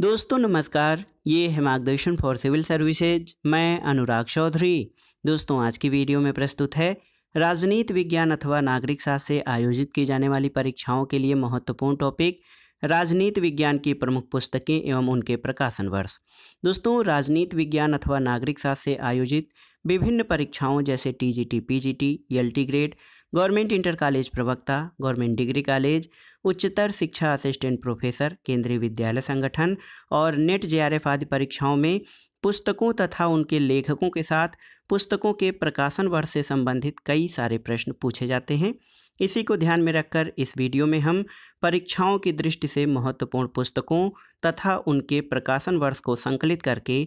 दोस्तों नमस्कार ये है मार्गदर्शन फॉर सिविल सर्विसेज मैं अनुराग चौधरी दोस्तों आज की वीडियो में प्रस्तुत है राजनीति विज्ञान अथवा नागरिक शास्त्र से आयोजित की जाने वाली परीक्षाओं के लिए महत्वपूर्ण टॉपिक राजनीति विज्ञान की प्रमुख पुस्तकें एवं उनके प्रकाशन वर्ष दोस्तों राजनीति विज्ञान अथवा नागरिक शास्त्र से आयोजित विभिन्न परीक्षाओं जैसे T L T grade government inter college प्रवक्ता गवर्नमेंट डिग्री कॉलेज उच्चतर शिक्षा असिस्टेंट प्रोफेसर केंद्रीय विद्यालय संगठन और नेट जे आदि परीक्षाओं में पुस्तकों तथा उनके लेखकों के साथ पुस्तकों के प्रकाशन वर्ष से संबंधित कई सारे प्रश्न पूछे जाते हैं इसी को ध्यान में रखकर इस वीडियो में हम परीक्षाओं की दृष्टि से महत्वपूर्ण पुस्तकों तथा उनके प्रकाशन वर्ष को संकलित करके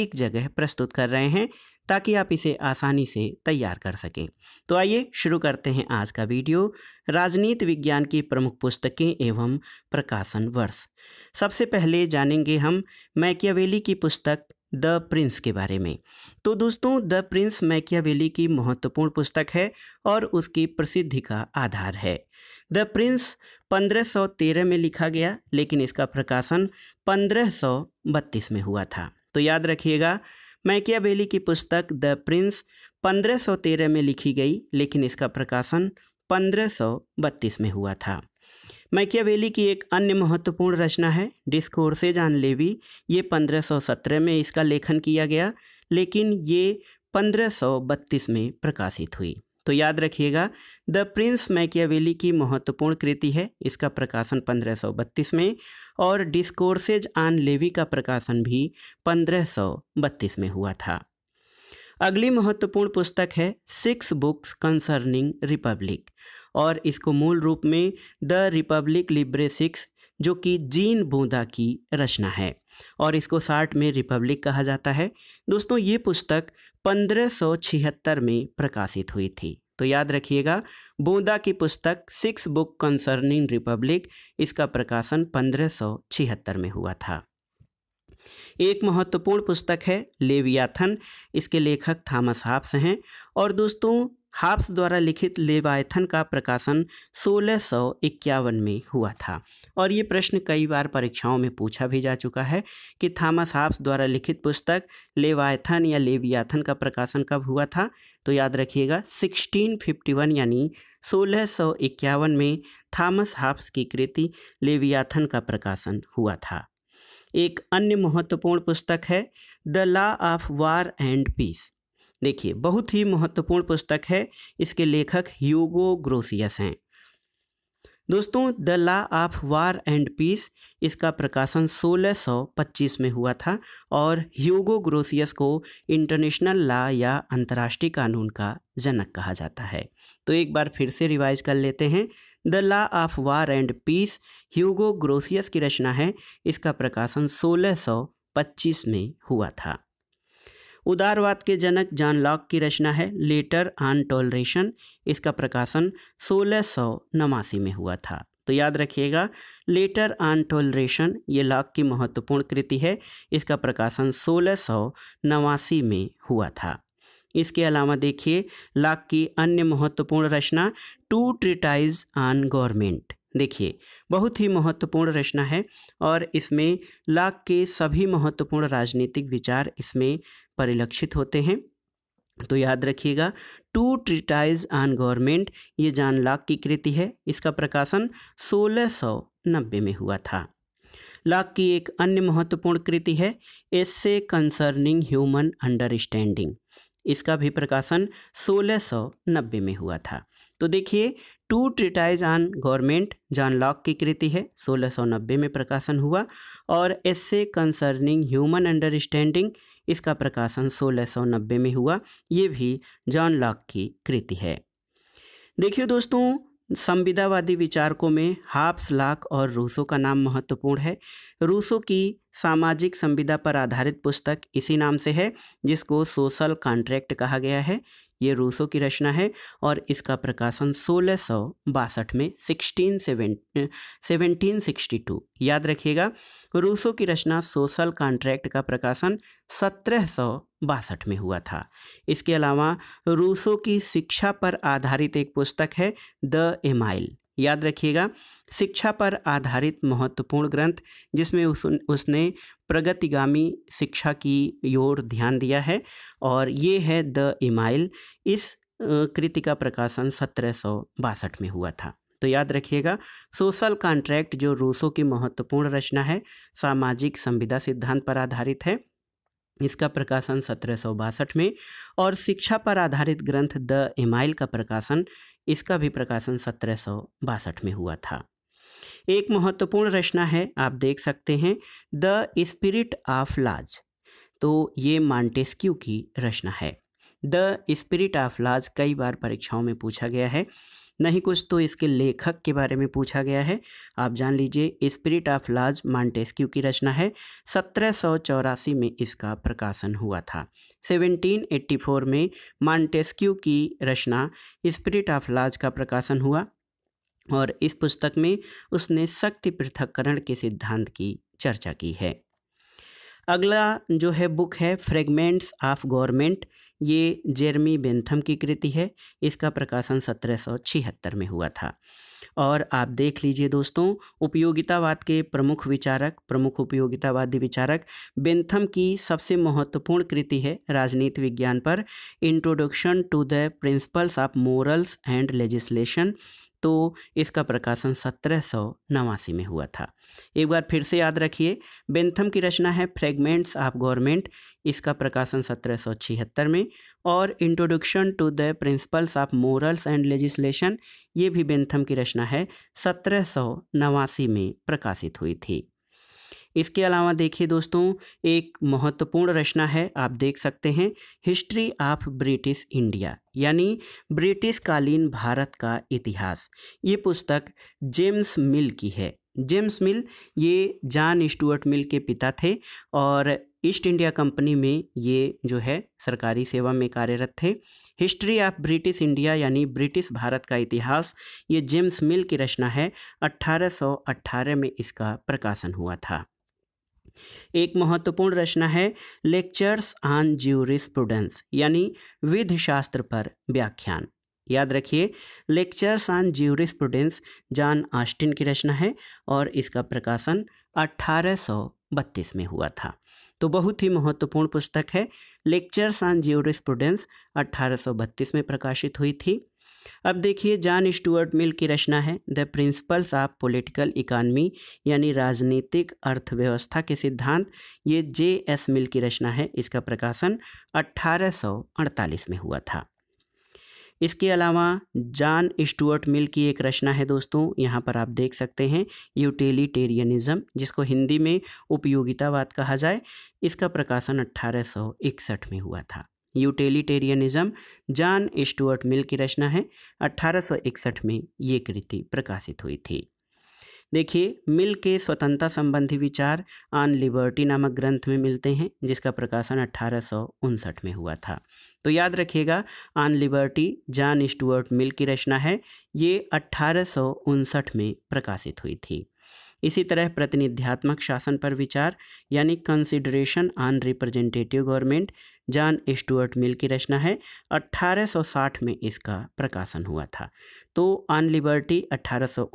एक जगह प्रस्तुत कर रहे हैं ताकि आप इसे आसानी से तैयार कर सकें तो आइए शुरू करते हैं आज का वीडियो राजनीति विज्ञान की प्रमुख पुस्तकें एवं प्रकाशन वर्ष सबसे पहले जानेंगे हम मैकियावेली की पुस्तक द प्रिंस के बारे में तो दोस्तों द प्रिंस मैकियावेली की महत्वपूर्ण पुस्तक है और उसकी प्रसिद्धि का आधार है द प्रिंस 1513 में लिखा गया लेकिन इसका प्रकाशन 1532 में हुआ था तो याद रखिएगा मैकियावेली की पुस्तक द प्रिंस 1513 में लिखी गई लेकिन इसका प्रकाशन 1532 में हुआ था मैकियावेली की एक अन्य महत्वपूर्ण रचना है से जान लेवी ये 1517 में इसका लेखन किया गया लेकिन ये 1532 में प्रकाशित हुई तो याद रखिएगा द प्रिंस मैकियावेली की महत्वपूर्ण कृति है इसका प्रकाशन 1532 में और डिस्कोर्सेज आन लेवी का प्रकाशन भी 1532 में हुआ था अगली महत्वपूर्ण पुस्तक है सिक्स बुक्स कंसर्निंग रिपब्लिक और इसको मूल रूप में द रिपब्लिक लिब्रे सिक्स जो कि जीन बोंदा की रचना है और इसको साठ में रिपब्लिक कहा जाता है दोस्तों ये पुस्तक 1576 में प्रकाशित हुई थी तो याद रखिएगा बूंदा की पुस्तक सिक्स बुक कंसर्निंग रिपब्लिक इसका प्रकाशन 1576 में हुआ था एक महत्वपूर्ण पुस्तक है लेवियाथन इसके लेखक थॉमस हाप्स हैं और दोस्तों हाब्स द्वारा लिखित लेवायथन का प्रकाशन सोलह में हुआ था और ये प्रश्न कई बार परीक्षाओं में पूछा भी जा चुका है कि थॉमस हाब्स द्वारा लिखित पुस्तक लेवायथन या लेवियाथन का प्रकाशन कब हुआ था तो याद रखिएगा 1651 यानी सोलह में थॉमस हाब्स की कृति लेवियाथन का प्रकाशन हुआ था एक अन्य महत्वपूर्ण पुस्तक है the law of war and peace देखिए बहुत ही महत्वपूर्ण पुस्तक है इसके लेखक योगो ग्रोसियस हैं दोस्तों the law of war and peace इसका प्रकाशन 1625 में हुआ था और ह्यूगो ग्रोसियस को इंटरनेशनल लॉ या अंतर्राष्ट्रीय कानून का जनक कहा जाता है तो एक बार फिर से रिवाइज कर लेते हैं the law of war and peace Hugo Grotius की रचना है इसका प्रकाशन 1625 में हुआ था उदारवाद के जनक जॉन लॉक की रचना है लेटर ऑन टॉलरेशन इसका प्रकाशन सोलह सौ नवासी में हुआ था तो याद रखिएगा लेटर ऑन टॉलरेशन ये लॉक की महत्वपूर्ण कृति है इसका प्रकाशन सोलह सौ नवासी में हुआ था इसके अलावा देखिए लॉक की अन्य महत्वपूर्ण रचना टू ट्रिटाइज ऑन गवर्नमेंट देखिए बहुत ही महत्वपूर्ण रचना है और इसमें लाख के सभी महत्वपूर्ण राजनीतिक विचार इसमें परिलक्षित होते हैं तो याद रखिएगा टू ट्रिटाइज ऑन गवर्नमेंट ये जान लाख की कृति है इसका प्रकाशन सोलह सौ नब्बे में हुआ था लाख की एक अन्य महत्वपूर्ण कृति है एसे कंसर्निंग ह्यूमन अंडरस्टैंडिंग इसका भी प्रकाशन सोलह सौ नब्बे में हुआ था तो देखिए two treatise on government John Locke की कृति है 1690 में प्रकाशन हुआ और से कंसर्निंग ह्यूमन अंडरस्टैंडिंग इसका प्रकाशन 1690 में हुआ ये भी जॉन लॉक की कृति है देखिए दोस्तों संविदावादी विचारकों में हाप्स लाक और रूसो का नाम महत्वपूर्ण है रूसो की सामाजिक संविदा पर आधारित पुस्तक इसी नाम से है जिसको सोशल कॉन्ट्रैक्ट कहा गया है ये रूसो की रचना है और इसका प्रकाशन सोलह सौ बासठ में सिक्सटीन सेवनटीन सिक्सटी टू याद रखिएगा रूसो की रचना सोशल कॉन्ट्रैक्ट का प्रकाशन सत्रह सौ बासठ में हुआ था इसके अलावा रूसो की शिक्षा पर आधारित एक पुस्तक है द एमाइल याद रखिएगा शिक्षा पर आधारित महत्वपूर्ण ग्रंथ जिसमें उस उसने प्रगतिगामी शिक्षा की ओर ध्यान दिया है और ये है द इमाइल इस कृति का प्रकाशन सत्रह सौ बासठ में हुआ था तो याद रखिएगा सोशल कॉन्ट्रैक्ट जो रूसो की महत्वपूर्ण रचना है सामाजिक संविदा सिद्धांत पर आधारित है इसका प्रकाशन सत्रह में और शिक्षा पर आधारित ग्रंथ द एमाइल का प्रकाशन इसका भी प्रकाशन सत्रह में हुआ था एक महत्वपूर्ण रचना है आप देख सकते हैं द स्पिरिट ऑफ लाज तो ये मांटेस्क्यू की रचना है द स्पिरिट ऑफ लाज कई बार परीक्षाओं में पूछा गया है नहीं कुछ तो इसके लेखक के बारे में पूछा गया है आप जान लीजिए स्पिरिट ऑफ लाज मॉन्टेस्क्यू की रचना है सत्रह में इसका प्रकाशन हुआ था 1784 में मांटेस्क्यू की रचना स्पिरिट ऑफ लाज का प्रकाशन हुआ और इस पुस्तक में उसने शक्ति पृथककरण के सिद्धांत की चर्चा की है अगला जो है बुक है फ्रेगमेंट्स ऑफ गवर्नमेंट ये जेरमी बेंथम की कृति है इसका प्रकाशन सत्रह में हुआ था और आप देख लीजिए दोस्तों उपयोगितावाद के प्रमुख विचारक प्रमुख उपयोगितावादी विचारक बेंथम की सबसे महत्वपूर्ण कृति है राजनीति विज्ञान पर introduction to the principles of morals and legislation तो इसका प्रकाशन सत्रह सौ नवासी में हुआ था एक बार फिर से याद रखिए बेंथम की रचना है फ्रेगमेंट्स ऑफ गवर्नमेंट इसका प्रकाशन सत्रह सौ छिहत्तर में और introduction to the principles of morals and legislation ये भी बेंथम की रचना है सत्रह सौ नवासी में प्रकाशित हुई थी इसके अलावा देखिए दोस्तों एक महत्वपूर्ण रचना है आप देख सकते हैं हिस्ट्री ऑफ ब्रिटिश इंडिया यानी ब्रिटिश कालीन भारत का इतिहास ये पुस्तक जेम्स मिल की है जेम्स मिल ये जॉन स्टुअर्ट मिल के पिता थे और ईस्ट इंडिया कंपनी में ये जो है सरकारी सेवा में कार्यरत थे हिस्ट्री ऑफ ब्रिटिश इंडिया यानी ब्रिटिश भारत का इतिहास ये जेम्स मिल की रचना है 1818 में इसका प्रकाशन हुआ था एक महत्वपूर्ण रचना है लेक्चर्स ऑन ज्यूरिस्प्रूडेंस यानी विध शास्त्र पर व्याख्यान याद रखिए lectures on jurisprudence John Austin की रचना है और इसका प्रकाशन 1832 में हुआ था तो बहुत ही महत्वपूर्ण पुस्तक है लेक्चर्स ऑन ज्यूरिस्प्रूडेंस 1832 में प्रकाशित हुई थी अब देखिए जॉन स्टुअर्ट मिल की रचना है the principles of political economy यानी राजनीतिक अर्थव्यवस्था के सिद्धांत ये जे एस मिल की रचना है इसका प्रकाशन 1848 में हुआ था इसके अलावा जॉन स्टुअर्ट मिल की एक रचना है दोस्तों यहाँ पर आप देख सकते हैं यूटिलिटेरियनिज्म जिसको हिंदी में उपयोगितावाद कहा जाए इसका प्रकाशन अट्ठारह में हुआ था यूटिलिटेरियनिज्म जॉन स्टुअर्ट मिल की रचना है 1861 में ये कृति प्रकाशित हुई थी देखिए मिल के स्वतंत्रता संबंधी विचार ऑन लिबर्टी नामक ग्रंथ में मिलते हैं जिसका प्रकाशन अठारह में हुआ था तो याद रखिएगा on liberty John Stuart Mill की रचना है ये अट्ठारह में प्रकाशित हुई थी इसी तरह प्रतिनिध्यात्मक शासन पर विचार यानी consideration on representative government John Stuart Mill की रचना है 1860 में इसका प्रकाशन हुआ था तो ऑन लिबर्टी अट्ठारह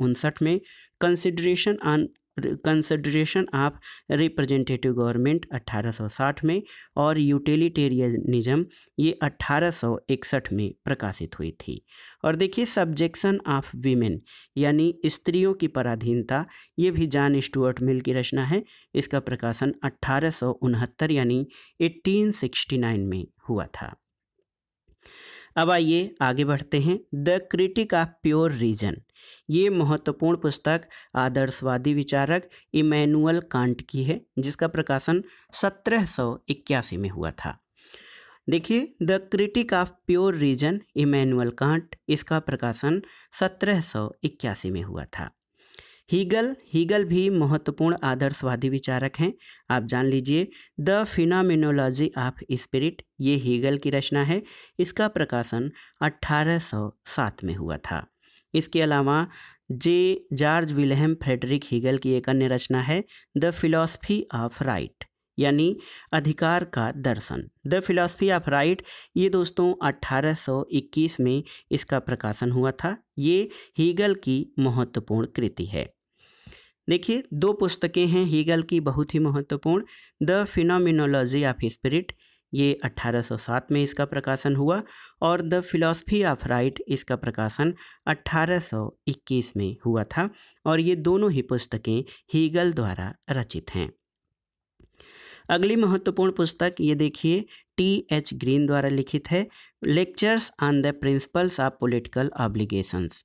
में consideration on consideration of representative government 1860 में और यूटिलिटेरियनिज्म ये 1861 में प्रकाशित हुई थी और देखिए सब्जेक्शन ऑफ वीमेन यानी स्त्रियों की पराधीनता ये भी जॉन स्टुअर्ट मिल की रचना है इसका प्रकाशन अट्ठारह यानी 1869 में हुआ था अब आइए आगे बढ़ते हैं the critique of pure reason ये महत्वपूर्ण पुस्तक आदर्शवादी विचारक इमैनुअल कांट की है जिसका प्रकाशन सत्रह में हुआ था देखिए the critique of pure reason Immanuel Kant इसका प्रकाशन सत्रह में हुआ था हीगल हीगल भी महत्वपूर्ण आदर्शवादी विचारक हैं आप जान लीजिए द फिनोमिनोलॉजी ऑफ स्पिरिट ये हीगल की रचना है इसका प्रकाशन 1807 में हुआ था इसके अलावा J George Wilhelm Friedrich Hegel की एक अन्य रचना है द फिलॉसफी ऑफ राइट यानी अधिकार का दर्शन द फिलासफी ऑफ राइट ये दोस्तों 1821 में इसका प्रकाशन हुआ था ये हीगल की महत्वपूर्ण कृति है देखिए दो पुस्तकें हैं हीगल की बहुत ही महत्वपूर्ण द फिनोमिनोलॉजी ऑफ स्पिरिट ये 1807 में इसका प्रकाशन हुआ और द फिलासफी ऑफ राइट इसका प्रकाशन 1821 में हुआ था और ये दोनों ही पुस्तकें हीगल द्वारा रचित हैं अगली महत्वपूर्ण पुस्तक ये देखिए टी एच ग्रीन द्वारा लिखित है lectures on the principles of political obligations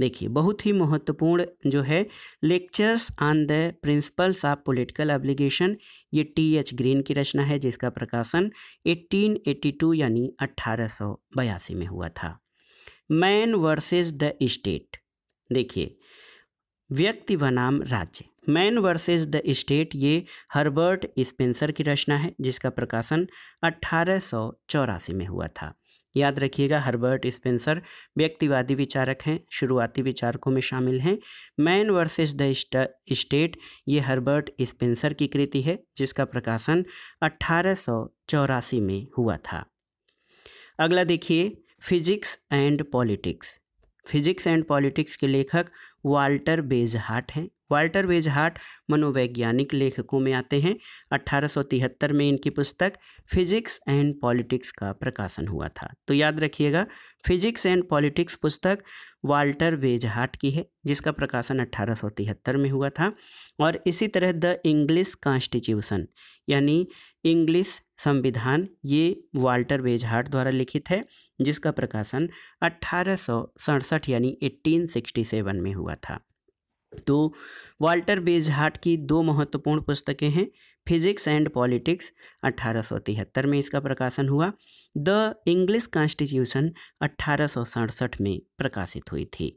देखिए बहुत ही महत्वपूर्ण जो है lectures on the principles of political obligation ये टी एच ग्रीन की रचना है जिसका प्रकाशन 1882 यानी अट्ठारह में हुआ था मैन वर्सेस द स्टेट देखिए व्यक्ति बनाम राज्य मैन वर्सेस द स्टेट ये हर्बर्ट स्पेंसर की रचना है जिसका प्रकाशन अट्ठारह में हुआ था याद रखिएगा हर्बर्ट स्पेंसर व्यक्तिवादी विचारक हैं शुरुआती विचारकों में शामिल हैं मैन वर्सेस द स्टेट ये हर्बर्ट स्पेंसर की कृति है जिसका प्रकाशन अट्ठारह में हुआ था अगला देखिए physics and politics physics and politics के लेखक वाल्टर बेजहाट हैं वाल्टर बेजहाट मनोवैज्ञानिक लेखकों में आते हैं 1873 में इनकी पुस्तक फिजिक्स एंड पॉलिटिक्स का प्रकाशन हुआ था तो याद रखिएगा फिजिक्स एंड पॉलिटिक्स पुस्तक वाल्टर बेजहाट की है जिसका प्रकाशन 1873 में हुआ था और इसी तरह द इंग्लिश कॉन्स्टिट्यूशन यानी इंग्लिश संविधान ये वाल्टर बेजहार्ट द्वारा लिखित है जिसका प्रकाशन अट्ठारह यानी 1867 में हुआ था तो वाल्टर बेजहार्ट की दो महत्वपूर्ण पुस्तकें हैं फिजिक्स एंड पॉलिटिक्स अट्ठारह में इसका प्रकाशन हुआ द इंग्लिश कॉन्स्टिट्यूशन अट्ठारह में प्रकाशित हुई थी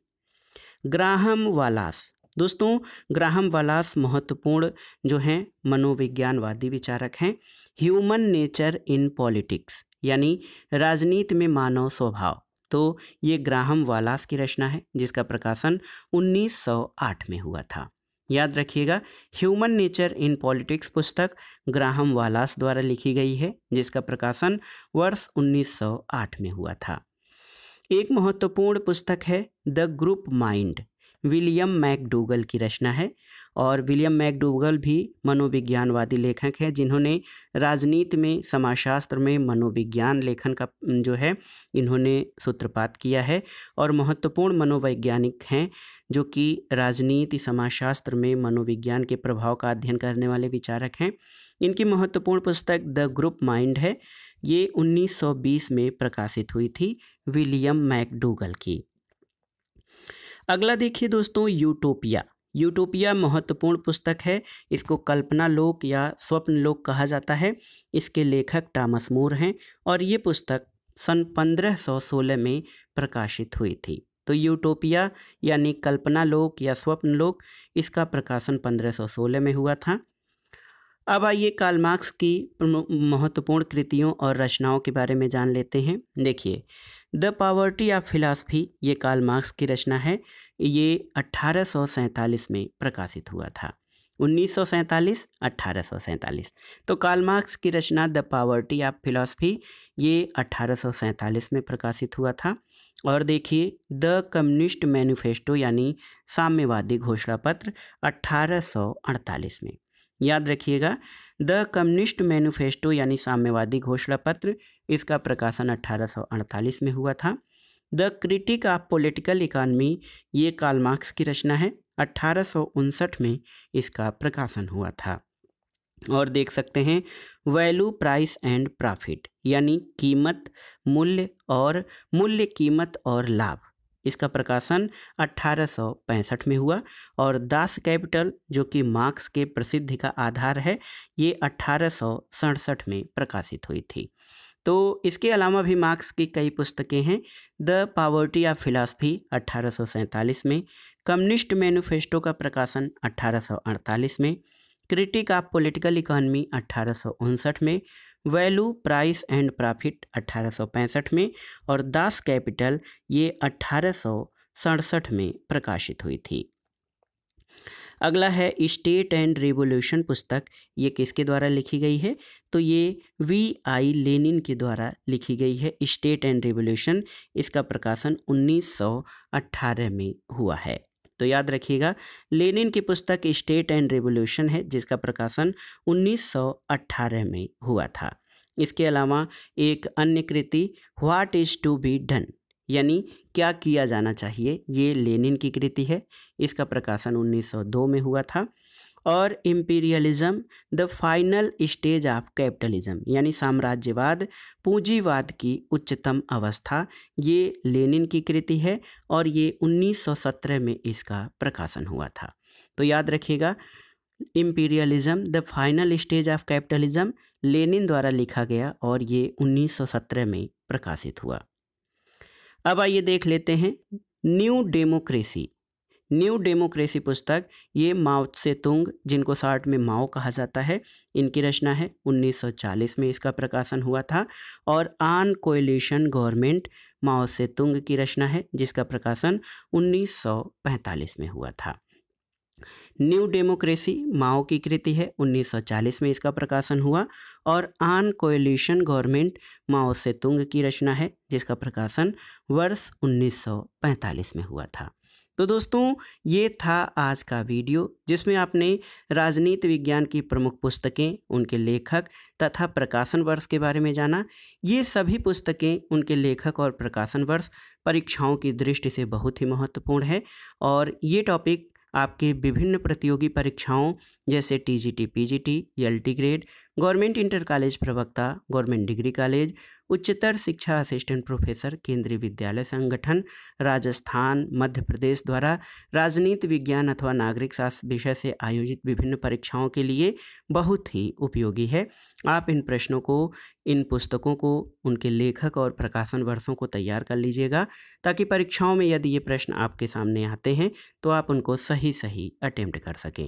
ग्राहम वालास दोस्तों ग्राहम वालास महत्वपूर्ण जो हैं मनोविज्ञानवादी विचारक हैं ह्यूमन नेचर इन पॉलिटिक्स यानी राजनीति में मानव स्वभाव तो ये ग्राहम वालास की रचना है जिसका प्रकाशन 1908 में हुआ था याद रखिएगा ह्यूमन नेचर इन पॉलिटिक्स पुस्तक ग्राहम वालास द्वारा लिखी गई है जिसका प्रकाशन वर्ष 1908 में हुआ था एक महत्वपूर्ण पुस्तक है the group mind William McDougall की रचना है और विलियम मैकडूगल भी मनोविज्ञानवादी लेखक हैं जिन्होंने राजनीति में समाजशास्त्र में मनोविज्ञान लेखन का जो है इन्होंने सूत्रपात किया है और महत्वपूर्ण मनोवैज्ञानिक हैं जो कि राजनीति समाजशास्त्र में मनोविज्ञान के प्रभाव का अध्ययन करने वाले विचारक हैं इनकी महत्वपूर्ण पुस्तक द ग्रुप माइंड है ये 1920 में प्रकाशित हुई थी विलियम मैकडूगल की अगला देखिए दोस्तों यूटोपिया यूटोपिया महत्वपूर्ण पुस्तक है इसको कल्पना लोक या स्वप्न लोक कहा जाता है इसके लेखक टामस मोर हैं और ये पुस्तक सन 1516 में प्रकाशित हुई थी तो यूटोपिया यानी कल्पना लोक या स्वप्न लोक इसका प्रकाशन 1516 में हुआ था अब आइए कार्ल मार्क्स की महत्वपूर्ण कृतियों और रचनाओं के बारे में जान लेते हैं देखिए द पावर्टी ऑफ फिलासफी ये कार्ल मार्क्स की रचना है ये अट्ठारह में प्रकाशित हुआ था उन्नीस सौ सैंतालीस तो कार्ल मार्क्स की रचना द पावर्टी ऑफ फिलासफी ये अट्ठारह में प्रकाशित हुआ था और देखिए द कम्युनिस्ट मैनिफेस्टो यानी साम्यवादी घोषणा पत्र अट्ठारह में याद रखिएगा द कम्युनिस्ट मैनिफेस्टो यानी साम्यवादी घोषणा पत्र इसका प्रकाशन 1848 में हुआ था the critique of political economy ये कार्ल मार्क्स की रचना है अट्ठारह में इसका प्रकाशन हुआ था और देख सकते हैं वैल्यू प्राइस एंड प्रॉफिट यानी कीमत मूल्य और मूल्य कीमत और लाभ इसका प्रकाशन अट्ठारह में हुआ और दास कैपिटल जो कि मार्क्स के प्रसिद्धि का आधार है ये अट्ठारह में प्रकाशित हुई थी तो इसके अलावा भी मार्क्स की कई पुस्तकें हैं द पावर्टी ऑफ फिलासफी अट्ठारह में कम्युनिस्ट मैनिफेस्टो का प्रकाशन अट्ठारह में क्रिटिक ऑफ पॉलिटिकल इकॉनमी अट्ठारह में वैल्यू प्राइस एंड प्रॉफिट अट्ठारह में और दास कैपिटल ये अट्ठारह में प्रकाशित हुई थी अगला है स्टेट एंड रिवोल्यूशन पुस्तक ये किसके द्वारा लिखी गई है तो ये वी आई लेनिन के द्वारा लिखी गई है स्टेट एंड रिवोल्यूशन इसका प्रकाशन 1918 में हुआ है तो याद रखिएगा लेनिन की पुस्तक स्टेट एंड रेवोल्यूशन है जिसका प्रकाशन 1918 में हुआ था इसके अलावा एक अन्य कृति what is to be done यानी क्या किया जाना चाहिए ये लेनिन की कृति है इसका प्रकाशन 1902 में हुआ था और imperialism the final stage of capitalism यानी साम्राज्यवाद पूंजीवाद की उच्चतम अवस्था ये लेनिन की कृति है और ये 1917 में इसका प्रकाशन हुआ था तो याद रखिएगा imperialism the final stage of capitalism Lenin द्वारा लिखा गया और ये 1917 में प्रकाशित हुआ अब आइए देख लेते हैं न्यू डेमोक्रेसी न्यू डेमोक्रेसी पुस्तक ये माओ से तुंग जिनको साठ में माओ कहा जाता है इनकी रचना है 1940 में इसका प्रकाशन हुआ था और आन कोयलेशन गवर्नमेंट माओ से तुंग की रचना है जिसका प्रकाशन 1945 में हुआ था न्यू डेमोक्रेसी माओ की कृति है 1940 में इसका प्रकाशन हुआ और आन कोयलेशन गवर्नमेंट माओ से तुंग की रचना है जिसका प्रकाशन वर्ष 1945 में हुआ था तो दोस्तों ये था आज का वीडियो जिसमें आपने राजनीति विज्ञान की प्रमुख पुस्तकें उनके लेखक तथा प्रकाशन वर्ष के बारे में जाना ये सभी पुस्तकें उनके लेखक और प्रकाशन वर्ष परीक्षाओं की दृष्टि से बहुत ही महत्वपूर्ण है और ये टॉपिक आपके विभिन्न प्रतियोगी परीक्षाओं जैसे T T L T grade government inter college प्रवक्ता गवर्नमेंट डिग्री कॉलेज उच्चतर शिक्षा असिस्टेंट प्रोफेसर केंद्रीय विद्यालय संगठन राजस्थान मध्य प्रदेश द्वारा राजनीति विज्ञान अथवा नागरिक शास्त्र विषय से आयोजित विभिन्न परीक्षाओं के लिए बहुत ही उपयोगी है आप इन प्रश्नों को इन पुस्तकों को उनके लेखक और प्रकाशन वर्षों को तैयार कर लीजिएगा ताकि परीक्षाओं में यदि ये प्रश्न आपके सामने आते हैं तो आप उनको सही सही अटेम्प्ट कर सकें